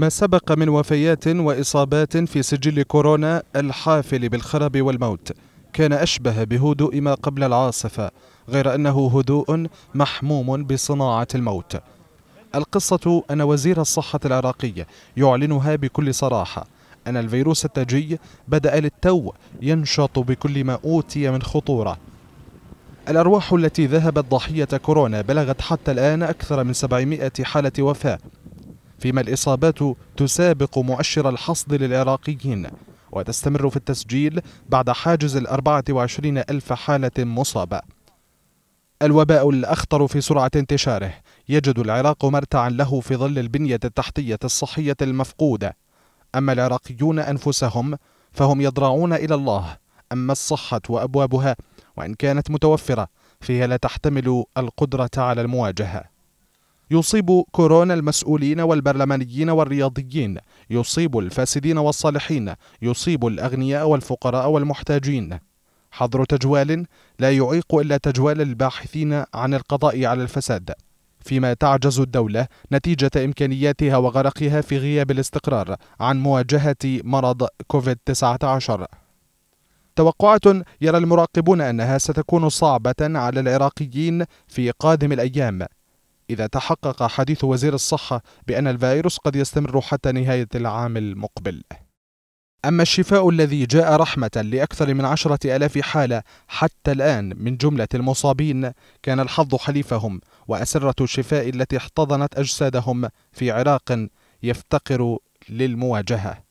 ما سبق من وفيات وإصابات في سجل كورونا الحافل بالخراب والموت كان أشبه بهدوء ما قبل العاصفة غير أنه هدوء محموم بصناعة الموت القصة أن وزير الصحة العراقي يعلنها بكل صراحة أن الفيروس التاجي بدأ للتو ينشط بكل ما أوتي من خطورة الأرواح التي ذهبت ضحية كورونا بلغت حتى الآن أكثر من 700 حالة وفاة فيما الإصابات تسابق مؤشر الحصد للعراقيين وتستمر في التسجيل بعد حاجز الأربعة وعشرين ألف حالة مصابة الوباء الأخطر في سرعة انتشاره يجد العراق مرتعا له في ظل البنية التحتية الصحية المفقودة أما العراقيون أنفسهم فهم يضرعون إلى الله أما الصحة وأبوابها وإن كانت متوفرة فهي لا تحتمل القدرة على المواجهة يصيب كورونا المسؤولين والبرلمانيين والرياضيين يصيب الفاسدين والصالحين يصيب الأغنياء والفقراء والمحتاجين حظر تجوال لا يعيق إلا تجوال الباحثين عن القضاء على الفساد فيما تعجز الدولة نتيجة إمكانياتها وغرقها في غياب الاستقرار عن مواجهة مرض كوفيد-19 توقعات يرى المراقبون أنها ستكون صعبة على العراقيين في قادم الأيام إذا تحقق حديث وزير الصحة بأن الفيروس قد يستمر حتى نهاية العام المقبل أما الشفاء الذي جاء رحمة لأكثر من عشرة ألاف حالة حتى الآن من جملة المصابين كان الحظ حليفهم وأسرة الشفاء التي احتضنت أجسادهم في عراق يفتقر للمواجهة